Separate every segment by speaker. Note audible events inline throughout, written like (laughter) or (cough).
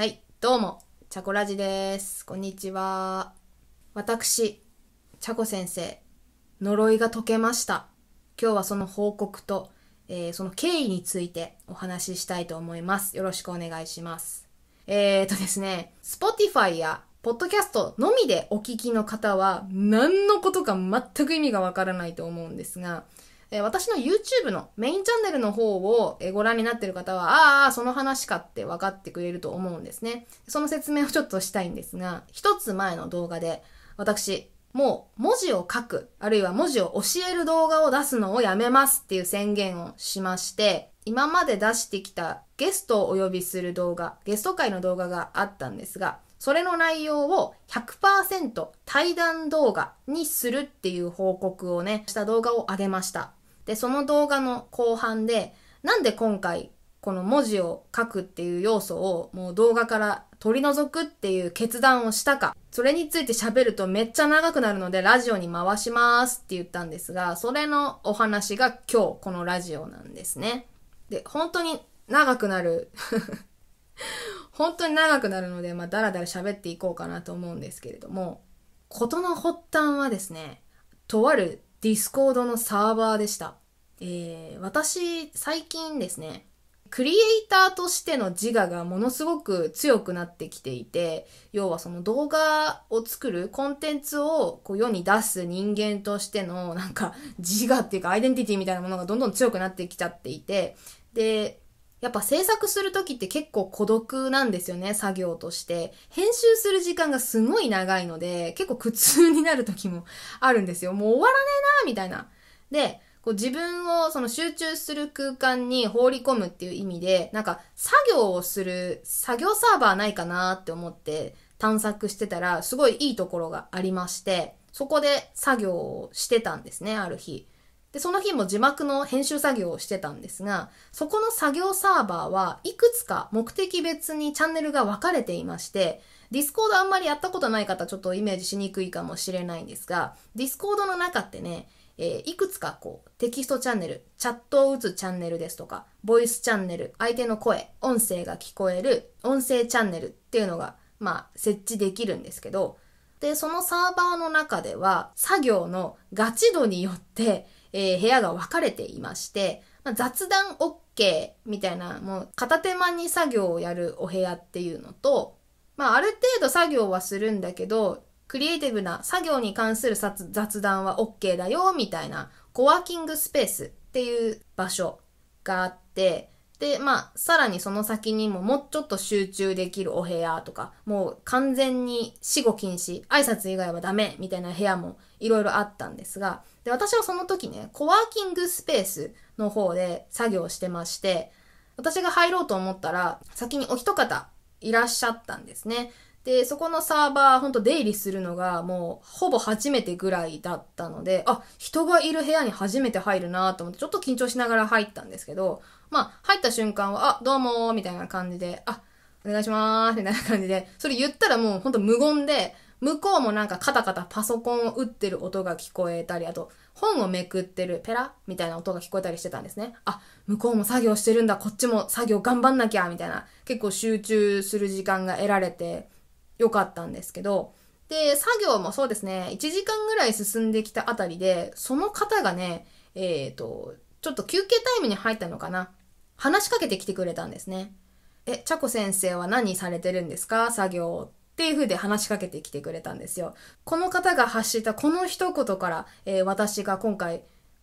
Speaker 1: はい、どうも、チャコラジです。こんにちは。私、チャコ先生、呪いが解けました。今日はその報告と、えー、その経緯についてお話ししたいと思います。よろしくお願いします。えーとですね、Spotify や Podcast のみでお聞きの方は、何のことか全く意味がわからないと思うんですが、え私の YouTube のメインチャンネルの方を、えご覧になってる方は、ああ、その話かって分かってくれると思うんですね。その説明をちょっとしたいんですが、一つ前の動画で、私、もう文字を書く、あるいは文字を教える動画を出すのをやめますっていう宣言をしまして、今まで出してきたゲストをお呼びする動画、ゲスト会の動画があったんですが、それの内容を100%対談動画にするっていう報告をね、した動画を上げました。で、その動画の後半で、なんで今回、この文字を書くっていう要素をもう動画から取り除くっていう決断をしたか、それについて喋るとめっちゃ長くなるのでラジオに回しますって言ったんですが、それのお話が今日このラジオなんですね。で、本当に長くなる (laughs) 本当に長くなるので、まあ、だらだら喋っていこうかなと思うんですけれども、事の発端はですね、とあるディスコードのサーバーでした。えー、私最近ですねクリエイターとしての自我がものすごく強くなってきていて要はその動画を作るコンテンツをこう世に出す人間としてのなんか自我っていうかアイデンティティみたいなものがどんどん強くなってきちゃっていてでやっぱ制作する時って結構孤独なんですよね、作業として。編集する時間がすごい長いので、結構苦痛になる時もあるんですよ。もう終わらねえなみたいな。で、こう自分をその集中する空間に放り込むっていう意味で、なんか作業をする作業サーバーないかなって思って探索してたら、すごいいいところがありまして、そこで作業をしてたんですね、ある日。で、その日も字幕の編集作業をしてたんですが、そこの作業サーバーはいくつか目的別にチャンネルが分かれていまして、ディスコードあんまりやったことない方ちょっとイメージしにくいかもしれないんですが、ディスコードの中ってね、えー、いくつかこう、テキストチャンネル、チャットを打つチャンネルですとか、ボイスチャンネル、相手の声、音声が聞こえる、音声チャンネルっていうのが、まあ、設置できるんですけど、で、そのサーバーの中では、作業のガチ度によって、えー、部屋が分かれていまして、まあ、雑談 OK みたいな、もう片手間に作業をやるお部屋っていうのと、まあ、ある程度作業はするんだけど、クリエイティブな作業に関する雑談は OK だよ、みたいな、コワーキングスペースっていう場所があって、で、まあ、さらにその先にももうちょっと集中できるお部屋とか、もう完全に死後禁止、挨拶以外はダメみたいな部屋もいろいろあったんですが、で、私はその時ね、コワーキングスペースの方で作業してまして、私が入ろうと思ったら、先にお一方いらっしゃったんですね。で、そこのサーバー、ほんと出入りするのが、もう、ほぼ初めてぐらいだったので、あ、人がいる部屋に初めて入るなと思って、ちょっと緊張しながら入ったんですけど、まあ、入った瞬間は、あ、どうもみたいな感じで、あ、お願いしまーすみたいな感じで、それ言ったらもうほんと無言で、向こうもなんかカタカタパソコンを打ってる音が聞こえたり、あと、本をめくってるペラみたいな音が聞こえたりしてたんですね。あ、向こうも作業してるんだ、こっちも作業頑張んなきゃみたいな、結構集中する時間が得られて、良かったんですけど、で、作業もそうですね、1時間ぐらい進んできたあたりで、その方がね、えっ、ー、と、ちょっと休憩タイムに入ったのかな。話しかけてきてくれたんですね。え、ちゃこ先生は何されてるんですか作業っていう風で話しかけてきてくれたんですよ。この方が発したこの一言から、えー、私が今回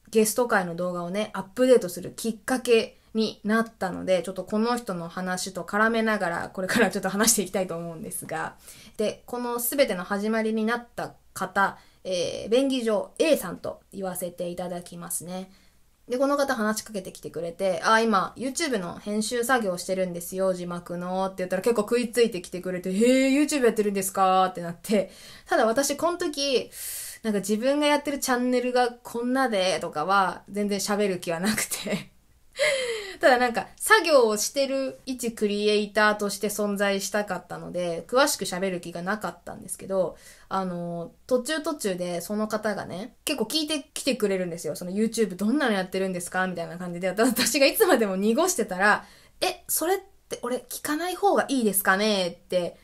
Speaker 1: ゲスト会の動画をね、アップデートするきっかけになったので、ちょっとこの人の話と絡めながら、これからちょっと話していきたいと思うんですが、で、この全ての始まりになった方、えー、便宜上 A さんと言わせていただきますね。で、この方話しかけてきてくれて、あ、今、YouTube の編集作業してるんですよ、字幕の、って言ったら結構食いついてきてくれて、へえ、YouTube やってるんですかってなって、ただ私、この時、なんか自分がやってるチャンネルがこんなで、とかは、全然喋る気はなくて (laughs) ただなんか、作業をしてる一クリエイターとして存在したかったので、詳しく喋る気がなかったんですけど、あの、途中途中でその方がね、結構聞いてきてくれるんですよ。その YouTube どんなのやってるんですかみたいな感じで、私がいつまでも濁してたら、え、それって俺聞かない方がいいですかねって、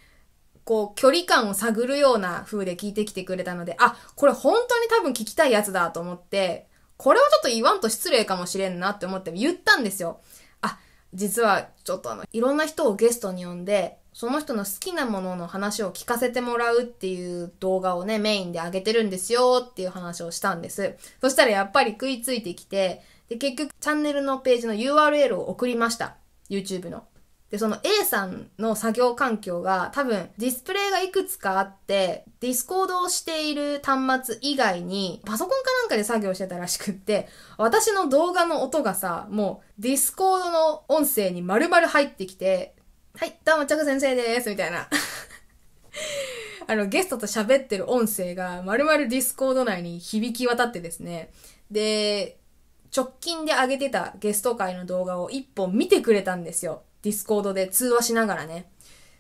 Speaker 1: こう、距離感を探るような風で聞いてきてくれたので、あ、これ本当に多分聞きたいやつだと思って、これはちょっと言わんと失礼かもしれんなって思って言ったんですよ。あ、実はちょっとあの、いろんな人をゲストに呼んで、その人の好きなものの話を聞かせてもらうっていう動画をね、メインで上げてるんですよっていう話をしたんです。そしたらやっぱり食いついてきて、で、結局チャンネルのページの URL を送りました。YouTube の。で、その A さんの作業環境が多分ディスプレイがいくつかあって、ディスコードをしている端末以外に、パソコンかなんかで作業してたらしくって、私の動画の音がさ、もうディスコードの音声に丸々入ってきて、はい、どうも、チャク先生です、みたいな。(laughs) あの、ゲストと喋ってる音声が丸々ディスコード内に響き渡ってですね。で、直近で上げてたゲスト会の動画を一本見てくれたんですよ。ディスコードで通話しながらね。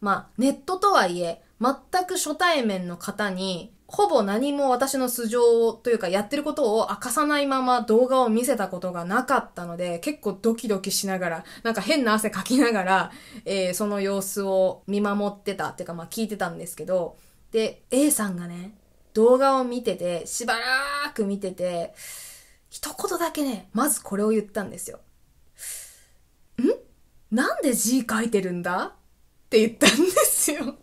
Speaker 1: まあ、ネットとはいえ、全く初対面の方に、ほぼ何も私の素性というかやってることを明かさないまま動画を見せたことがなかったので、結構ドキドキしながら、なんか変な汗かきながら、えー、その様子を見守ってたっていうかまあ聞いてたんですけど、で、A さんがね、動画を見てて、しばらく見てて、一言だけね、まずこれを言ったんですよ。なんで字書いてるんだって言ったんですよ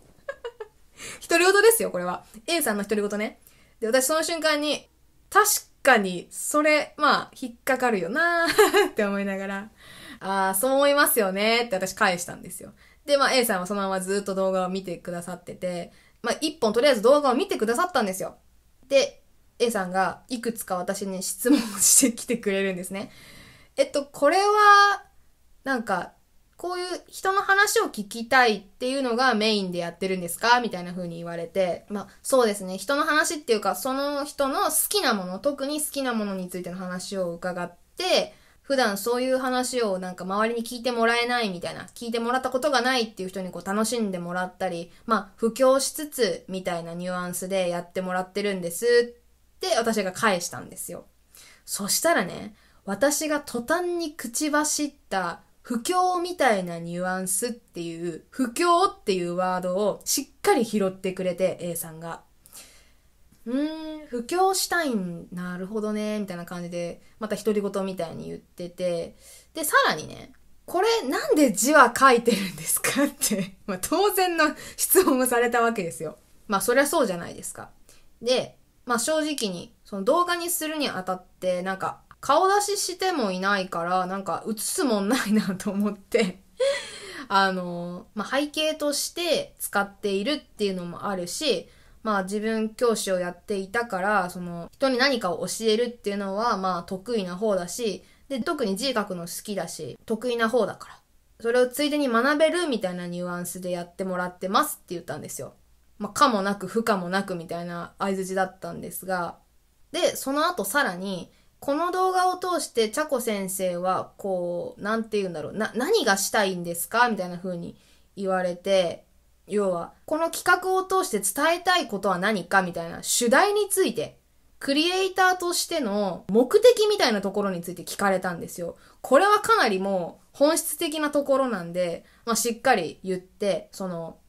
Speaker 1: 独り言ですよ、これは。A さんの独り言ね。で、私その瞬間に、確かに、それ、まあ、引っかかるよなーって思いながら、ああ、そう思いますよねって私返したんですよ。で、まあ A さんはそのままずっと動画を見てくださってて、まあ一本とりあえず動画を見てくださったんですよ。で、A さんがいくつか私に質問してきてくれるんですね。えっと、これは、なんか、こういう人の話を聞きたいっていうのがメインでやってるんですかみたいな風に言われて、まあそうですね、人の話っていうか、その人の好きなもの、特に好きなものについての話を伺って、普段そういう話をなんか周りに聞いてもらえないみたいな、聞いてもらったことがないっていう人にこう楽しんでもらったり、まあ布教しつつみたいなニュアンスでやってもらってるんですって私が返したんですよ。そしたらね、私が途端に口走った不況みたいなニュアンスっていう、不況っていうワードをしっかり拾ってくれて、A さんが。うーん、布教したいん、なるほどね、みたいな感じで、また独り言みたいに言ってて、で、さらにね、これなんで字は書いてるんですかって (laughs) まあ当然の質問をされたわけですよ。まあそりゃそうじゃないですか。で、まあ正直に、その動画にするにあたって、なんか、顔出ししてもいないから、なんか映すもんないなと思って (laughs) あの、まあ、背景として使っているっていうのもあるし、まあ自分教師をやっていたから、その人に何かを教えるっていうのはまあ得意な方だし、で、特に字書くの好きだし、得意な方だから。それをついでに学べるみたいなニュアンスでやってもらってますって言ったんですよ。まあ、かもなく不可もなくみたいな合図だったんですが、で、その後さらに、この動画を通してチャコ先生はこうなんて言うんだろうな何がしたいんですかみたいな風に言われて要はこの企画を通して伝えたいことは何かみたいな主題についてクリエイターとしての目的みたいなところについて聞かれたんですよ。これはかなりもう本質的なところなんで、まあ、しっかり言って、その、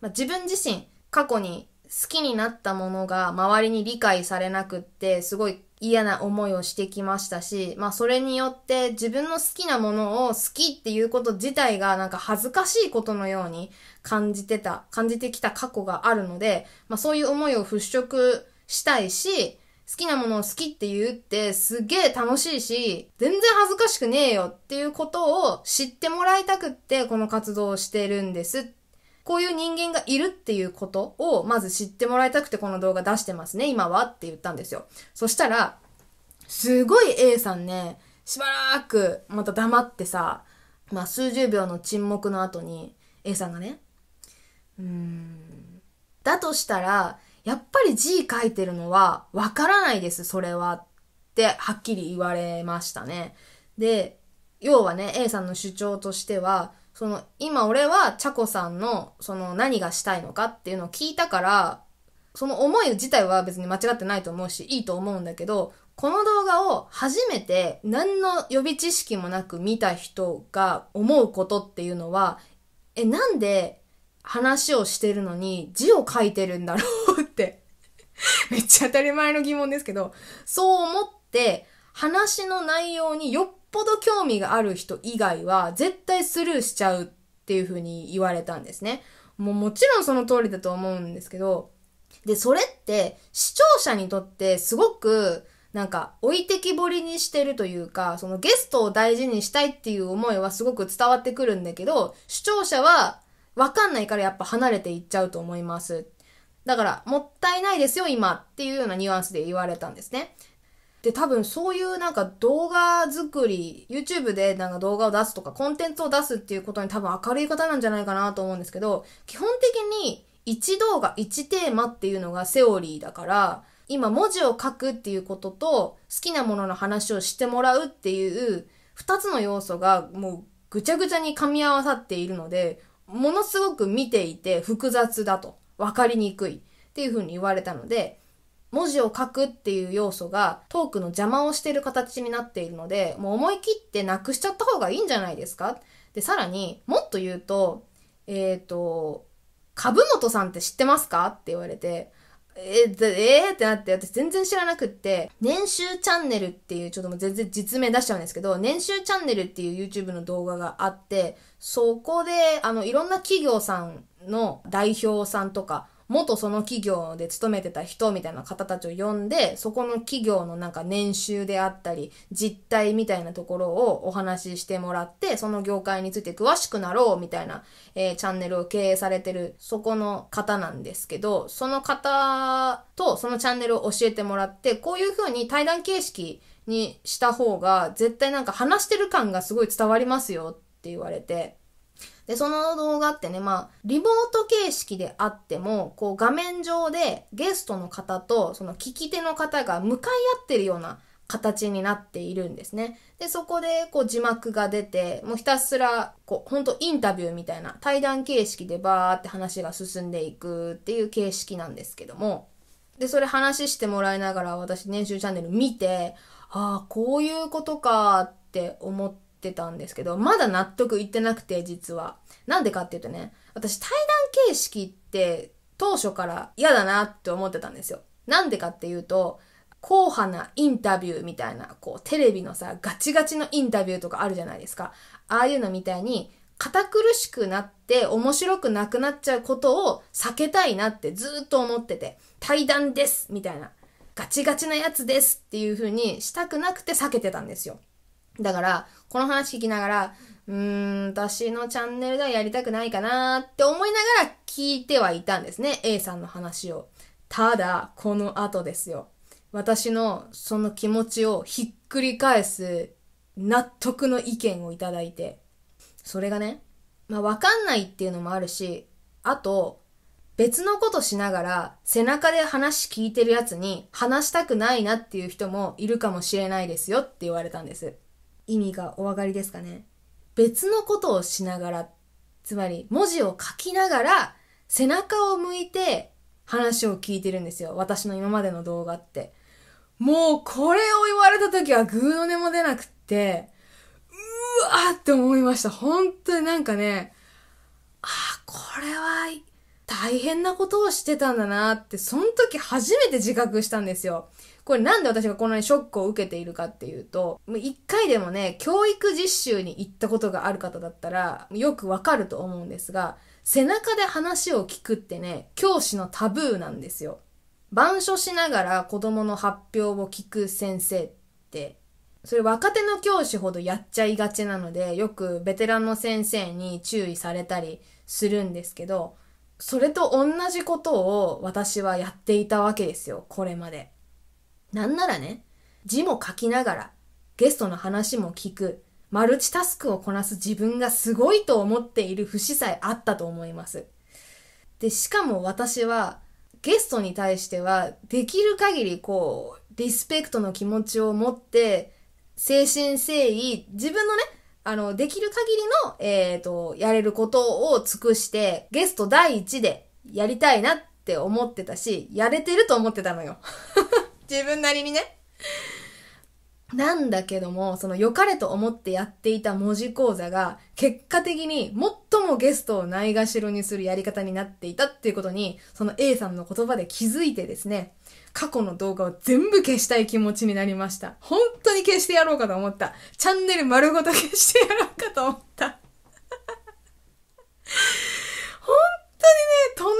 Speaker 1: まあ、自分自身過去に好きになったものが周りに理解されなくってすごい嫌な思いをしてきましたし、まあそれによって自分の好きなものを好きっていうこと自体がなんか恥ずかしいことのように感じてた、感じてきた過去があるので、まあそういう思いを払拭したいし、好きなものを好きって言ってすげえ楽しいし、全然恥ずかしくねえよっていうことを知ってもらいたくってこの活動をしてるんですこういう人間がいるっていうことをまず知ってもらいたくてこの動画出してますね、今はって言ったんですよ。そしたら、すごい A さんね、しばらくまた黙ってさ、まあ数十秒の沈黙の後に A さんがね、うーん、だとしたら、やっぱり字書いてるのはわからないです、それは。ってはっきり言われましたね。で、要はね、A さんの主張としては、その今俺はチャコさんのその何がしたいのかっていうのを聞いたからその思い自体は別に間違ってないと思うしいいと思うんだけどこの動画を初めて何の予備知識もなく見た人が思うことっていうのはえなんで話をしてるのに字を書いてるんだろうってめっちゃ当たり前の疑問ですけどそう思って話の内容によっぽど興味がある人以外は絶対スルーしちゃうっていううに言われたんですね。もうもちろんその通りだと思うんですけど、で、それって視聴者にとってすごくなんか置いてきぼりにしてるというか、そのゲストを大事にしたいっていう思いはすごく伝わってくるんだけど、視聴者はわかんないからやっぱ離れていっちゃうと思います。だから、もったいないですよ、今っていうようなニュアンスで言われたんですね。で多分そういうなんか動画作り YouTube でなんか動画を出すとかコンテンツを出すっていうことに多分明るい方なんじゃないかなと思うんですけど基本的に1動画1テーマっていうのがセオリーだから今文字を書くっていうことと好きなものの話をしてもらうっていう2つの要素がもうぐちゃぐちゃに噛み合わさっているのでものすごく見ていて複雑だと分かりにくいっていうふうに言われたので文字を書くっていう要素がトークの邪魔をしている形になっているので、もう思い切ってなくしちゃった方がいいんじゃないですかで、さらにもっと言うと、えっ、ー、と、株本さんって知ってますかって言われて、えー、えー、ってなって、私全然知らなくって、年収チャンネルっていう、ちょっともう全然実名出しちゃうんですけど、年収チャンネルっていう YouTube の動画があって、そこで、あの、いろんな企業さんの代表さんとか、元その企業で勤めてた人みたいな方たちを呼んで、そこの企業のなんか年収であったり、実態みたいなところをお話ししてもらって、その業界について詳しくなろうみたいな、えー、チャンネルを経営されてる、そこの方なんですけど、その方とそのチャンネルを教えてもらって、こういう風に対談形式にした方が、絶対なんか話してる感がすごい伝わりますよって言われて、で、その動画ってね、まあ、リモート形式であっても、こう画面上でゲストの方とその聞き手の方が向かい合ってるような形になっているんですね。で、そこでこう字幕が出て、もうひたすらこう、ほんとインタビューみたいな対談形式でバーって話が進んでいくっていう形式なんですけども、で、それ話してもらいながら私年収チャンネル見て、ああ、こういうことかって思って、ってたんですけど、まだ納得いってなくて、実は。なんでかっていうとね、私対談形式って当初から嫌だなって思ってたんですよ。なんでかっていうと、硬派なインタビューみたいな、こう、テレビのさ、ガチガチのインタビューとかあるじゃないですか。ああいうのみたいに、堅苦しくなって面白くなくなっちゃうことを避けたいなってずっと思ってて、対談ですみたいな、ガチガチなやつですっていう風にしたくなくて避けてたんですよ。だから、この話聞きながら、うーん、私のチャンネルではやりたくないかなって思いながら聞いてはいたんですね。A さんの話を。ただ、この後ですよ。私のその気持ちをひっくり返す納得の意見をいただいて。それがね、まあわかんないっていうのもあるし、あと、別のことしながら背中で話聞いてるやつに話したくないなっていう人もいるかもしれないですよって言われたんです。意味がお分かりですかね別のことをしながらつまり文字を書きながら背中を向いて話を聞いてるんですよ私の今までの動画ってもうこれを言われた時はグーの音も出なくってうわーって思いました本当になんかねあこれは大変なことをしてたんだなって、その時初めて自覚したんですよ。これなんで私がこんなにショックを受けているかっていうと、もう一回でもね、教育実習に行ったことがある方だったら、よくわかると思うんですが、背中で話を聞くってね、教師のタブーなんですよ。板書しながら子供の発表を聞く先生って、それ若手の教師ほどやっちゃいがちなので、よくベテランの先生に注意されたりするんですけど、それと同じことを私はやっていたわけですよ、これまで。なんならね、字も書きながら、ゲストの話も聞く、マルチタスクをこなす自分がすごいと思っている節さえあったと思います。で、しかも私は、ゲストに対しては、できる限りこう、リスペクトの気持ちを持って、精神誠意、自分のね、あの、できる限りの、えっ、ー、と、やれることを尽くして、ゲスト第一でやりたいなって思ってたし、やれてると思ってたのよ。(laughs) 自分なりにね。なんだけども、その良かれと思ってやっていた文字講座が、結果的に最もゲストをないがしろにするやり方になっていたっていうことに、その A さんの言葉で気づいてですね、過去の動画を全部消したい気持ちになりました。本当に消してやろうかと思った。チャンネル丸ごと消してやろうかと思った。本当にね、とんでも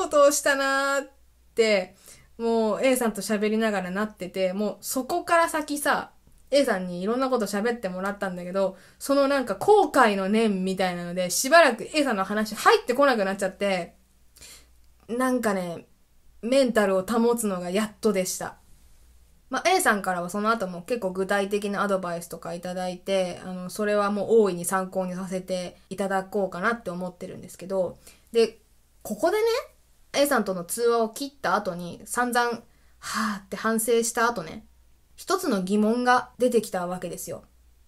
Speaker 1: ないことをしたなーって、もう A さんと喋りながらなってて、もうそこから先さ、A さんにいろんなこと喋ってもらったんだけど、そのなんか後悔の念みたいなので、しばらく A さんの話入ってこなくなっちゃって、なんかね、メンタルを保つのがやっとでした。まあ、A さんからはその後も結構具体的なアドバイスとかいただいて、あの、それはもう大いに参考にさせていただこうかなって思ってるんですけど、で、ここでね、A さんとの通話を切った後に散々、はーって反省した後ね、一つの疑問が出てきたわけですよ。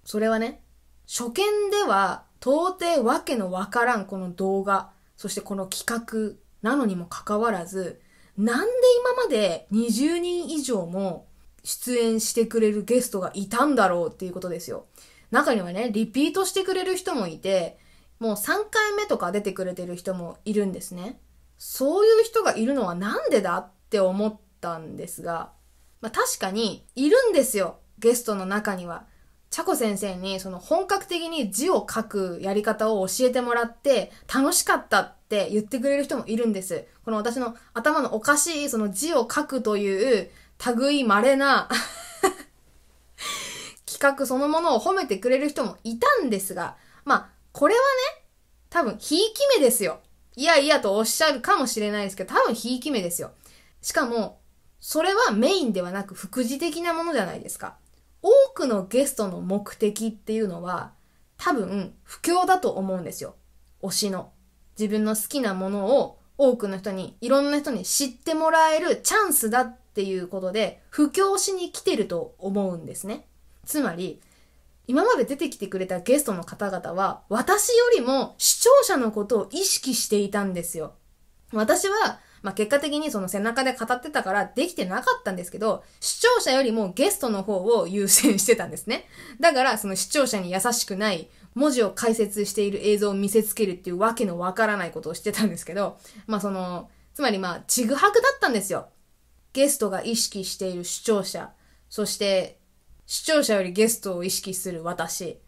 Speaker 1: それはね、初見では到底わけのわからんこの動画、そしてこの企画なのにもかかわらず、なんで今まで20人以上も出演してくれるゲストがいたんだろうっていうことですよ。中にはね、リピートしてくれる人もいて、もう3回目とか出てくれてる人もいるんですね。そういう人がいるのはなんでだって思ったんですが、まあ確かにいるんですよ。ゲストの中には。チャコ先生にその本格的に字を書くやり方を教えてもらって楽しかったって言ってくれる人もいるんです。この私の頭のおかしいその字を書くという類稀な (laughs) 企画そのものを褒めてくれる人もいたんですが、まあ、これはね、多分、ひいき目ですよ。いやいやとおっしゃるかもしれないですけど、多分ひいき目ですよ。しかも、それはメインではなく副次的なものじゃないですか。多くのゲストの目的っていうのは多分不況だと思うんですよ。推しの。自分の好きなものを多くの人に、いろんな人に知ってもらえるチャンスだっていうことで、不況しに来てると思うんですね。つまり、今まで出てきてくれたゲストの方々は、私よりも視聴者のことを意識していたんですよ。私は、まあ、結果的にその背中で語ってたからできてなかったんですけど、視聴者よりもゲストの方を優先してたんですね。だから、その視聴者に優しくない、文字を解説している映像を見せつけるっていうわけのわからないことをしてたんですけど、まあ、その、つまりまあ、ちぐはぐだったんですよ。ゲストが意識している視聴者、そして視聴者よりゲストを意識する私、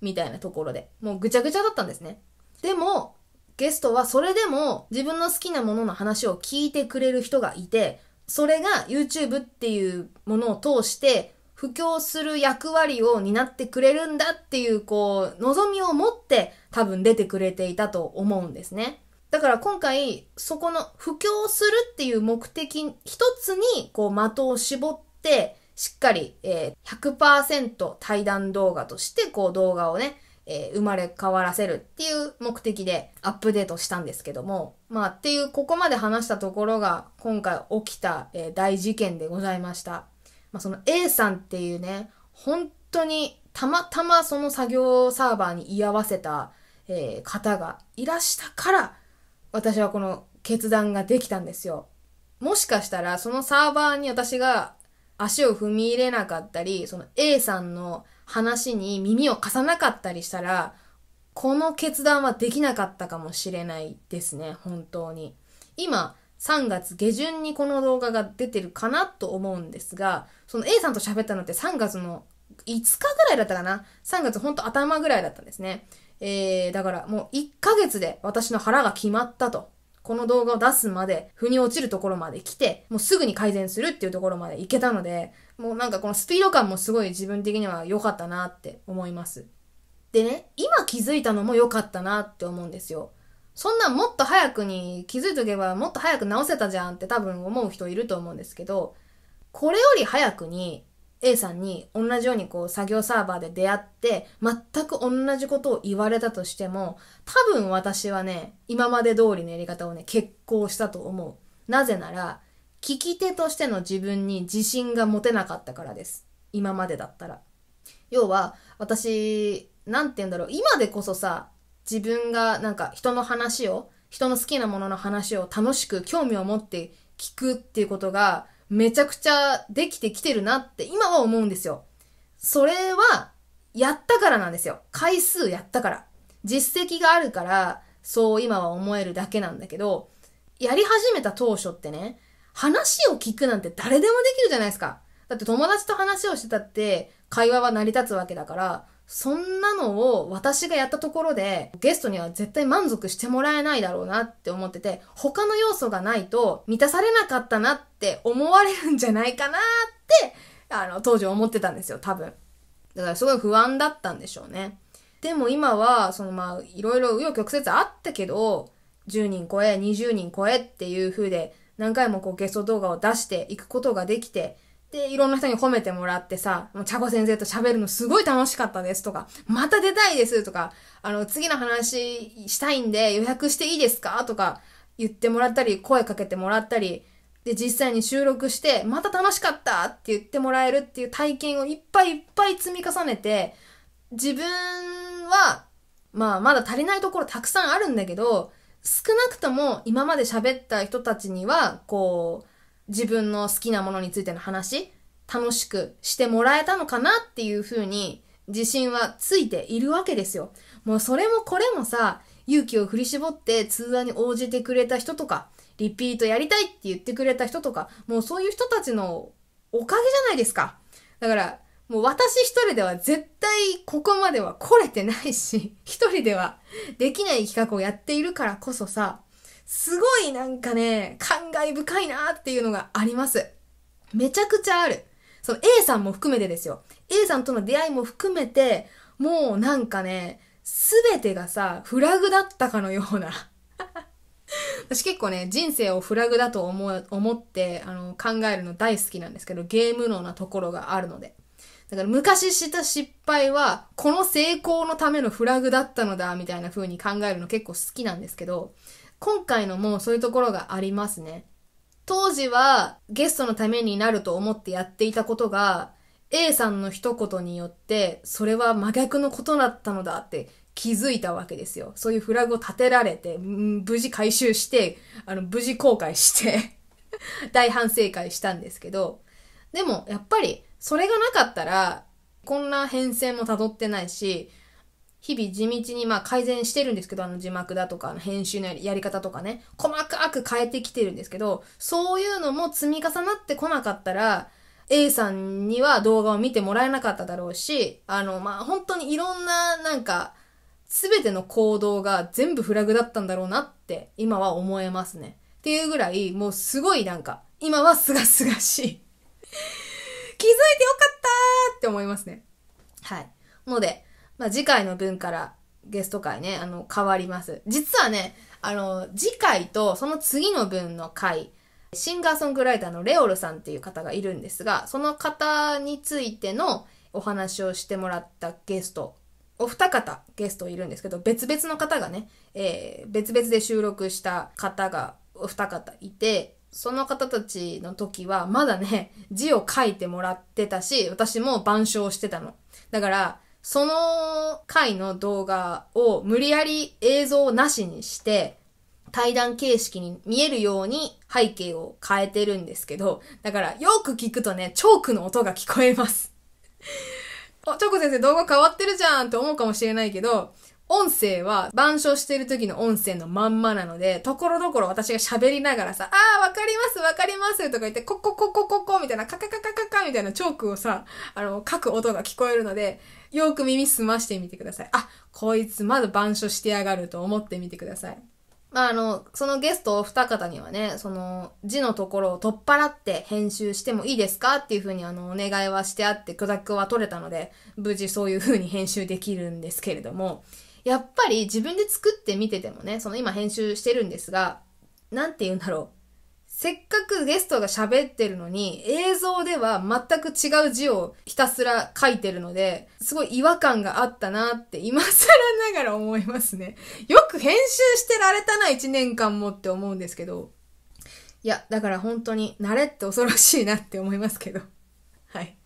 Speaker 1: みたいなところで、もうぐちゃぐちゃだったんですね。でも、ゲストはそれでも自分の好きなものの話を聞いてくれる人がいて、それが YouTube っていうものを通して布教する役割を担ってくれるんだっていうこう望みを持って多分出てくれていたと思うんですね。だから今回そこの布教するっていう目的一つにこう的を絞ってしっかり、えー、100%対談動画としてこう動画をねえー、生まれ変わらせるっていう目的でアップデートしたんですけども、まあっていうここまで話したところが今回起きた、えー、大事件でございました。まあその A さんっていうね、本当にたまたまその作業サーバーに居合わせた、えー、方がいらしたから、私はこの決断ができたんですよ。もしかしたらそのサーバーに私が足を踏み入れなかったり、その A さんの話に耳を貸さなかったりしたら、この決断はできなかったかもしれないですね、本当に。今、3月下旬にこの動画が出てるかなと思うんですが、その A さんと喋ったのって3月の5日ぐらいだったかな ?3 月ほんと頭ぐらいだったんですね。えー、だからもう1ヶ月で私の腹が決まったと。この動画を出すまで、腑に落ちるところまで来て、もうすぐに改善するっていうところまで行けたので、もうなんかこのスピード感もすごい自分的には良かったなって思います。でね、今気づいたのも良かったなって思うんですよ。そんなもっと早くに気づいとけばもっと早く直せたじゃんって多分思う人いると思うんですけど、これより早くに A さんに同じようにこう作業サーバーで出会って全く同じことを言われたとしても多分私はね今まで通りのやり方をね結構したと思うなぜなら聞き手としての自分に自信が持てなかったからです今までだったら要は私何て言うんだろう今でこそさ自分がなんか人の話を人の好きなものの話を楽しく興味を持って聞くっていうことがめちゃくちゃできてきてるなって今は思うんですよ。それは、やったからなんですよ。回数やったから。実績があるから、そう今は思えるだけなんだけど、やり始めた当初ってね、話を聞くなんて誰でもできるじゃないですか。だって友達と話をしてたって、会話は成り立つわけだから、そんなのを私がやったところでゲストには絶対満足してもらえないだろうなって思ってて他の要素がないと満たされなかったなって思われるんじゃないかなってあの当時思ってたんですよ多分だからすごい不安だったんでしょうねでも今はそのまあいろいろ紆余曲折あったけど10人超え20人超えっていう風で何回もこうゲスト動画を出していくことができてで、いろんな人に褒めてもらってさ、もう、ちゃ先生と喋るのすごい楽しかったですとか、また出たいですとか、あの、次の話したいんで予約していいですかとか言ってもらったり、声かけてもらったり、で、実際に収録して、また楽しかったって言ってもらえるっていう体験をいっぱいいっぱい積み重ねて、自分は、まあ、まだ足りないところたくさんあるんだけど、少なくとも今まで喋った人たちには、こう、自分の好きなものについての話、楽しくしてもらえたのかなっていうふうに自信はついているわけですよ。もうそれもこれもさ、勇気を振り絞って通話に応じてくれた人とか、リピートやりたいって言ってくれた人とか、もうそういう人たちのおかげじゃないですか。だから、もう私一人では絶対ここまでは来れてないし、一人ではできない企画をやっているからこそさ、すごいなんかね、感慨深いなっていうのがあります。めちゃくちゃある。その A さんも含めてですよ。A さんとの出会いも含めて、もうなんかね、すべてがさ、フラグだったかのような。(laughs) 私結構ね、人生をフラグだと思思ってあの考えるの大好きなんですけど、ゲーム脳なところがあるので。だから昔した失敗は、この成功のためのフラグだったのだ、みたいな風に考えるの結構好きなんですけど、今回のもそういうところがありますね。当時はゲストのためになると思ってやっていたことが、A さんの一言によって、それは真逆のことだったのだって気づいたわけですよ。そういうフラグを立てられて、無事回収して、あの、無事後悔して (laughs) 大反省会したんですけど、でも、やっぱり、それがなかったら、こんな変遷も辿ってないし、日々地道にまあ改善してるんですけど、あの字幕だとか、編集のやり方とかね、細かく変えてきてるんですけど、そういうのも積み重なってこなかったら、A さんには動画を見てもらえなかっただろうし、あの、まあ、本当にいろんな、なんか、すべての行動が全部フラグだったんだろうなって、今は思えますね。っていうぐらい、もうすごいなんか、今はすがすがしい (laughs) 気づいてよかったーって思いますね。はい。ので、まあ、次回の分からゲスト会ね、あの、変わります。実はね、あの、次回とその次の分の回、シンガーソングライターのレオルさんっていう方がいるんですが、その方についてのお話をしてもらったゲスト、お二方ゲストいるんですけど、別々の方がね、えー、別々で収録した方がお二方いて、その方たちの時はまだね、字を書いてもらってたし、私も板書をしてたの。だから、その回の動画を無理やり映像なしにして、対談形式に見えるように背景を変えてるんですけど、だからよく聞くとね、チョークの音が聞こえます。あ、(laughs) チョーク先生動画変わってるじゃんって思うかもしれないけど、音声は板書してる時の音声のまんまなので、ところどころ私が喋りながらさ、ああ、わかりますわかりますとか言って、ここここここみたいな、カカカカカカみたいなチョークをさ、あの、書く音が聞こえるので、よく耳澄ましてみてください。あ、こいつまだ板書してやがると思ってみてください。まあ、あの、そのゲストお二方にはね、その字のところを取っ払って編集してもいいですかっていうふうにあの、お願いはしてあって、許諾は取れたので、無事そういうふうに編集できるんですけれども、やっぱり自分で作ってみててもね、その今編集してるんですが、なんて言うんだろう。せっかくゲストが喋ってるのに、映像では全く違う字をひたすら書いてるので、すごい違和感があったなって今更ながら思いますね。よく編集してられたな、1年間もって思うんですけど。いや、だから本当に慣れって恐ろしいなって思いますけど。(laughs) はい。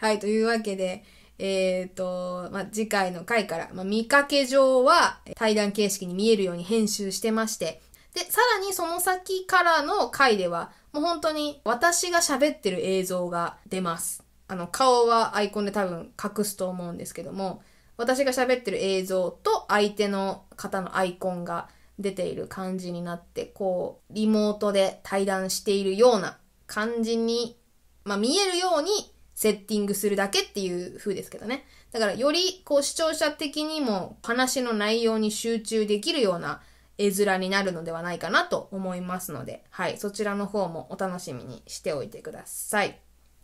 Speaker 1: はい、というわけで、えー、と、まあ、次回の回から、まあ、見かけ上は対談形式に見えるように編集してまして、で、さらにその先からの回では、もう本当に私が喋ってる映像が出ます。あの、顔はアイコンで多分隠すと思うんですけども、私が喋ってる映像と相手の方のアイコンが出ている感じになって、こう、リモートで対談しているような感じに、まあ見えるようにセッティングするだけっていう風ですけどね。だからよりこう視聴者的にも話の内容に集中できるような絵面になるのではないかなと思いますので、はい、そちらの方もお楽しみにしておいてください。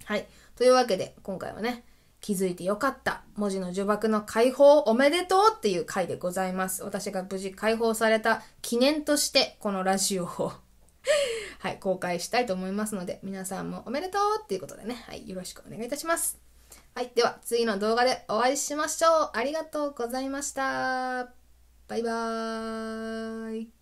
Speaker 1: はい、というわけで今回はね、気づいてよかった。文字の呪縛の解放おめでとうっていう回でございます。私が無事解放された記念として、このラジオを (laughs) はい、公開したいと思いますので、皆さんもおめでとうっていうことでね、はい、よろしくお願いいたします。はい、では次の動画でお会いしましょう。ありがとうございました。バイバーイ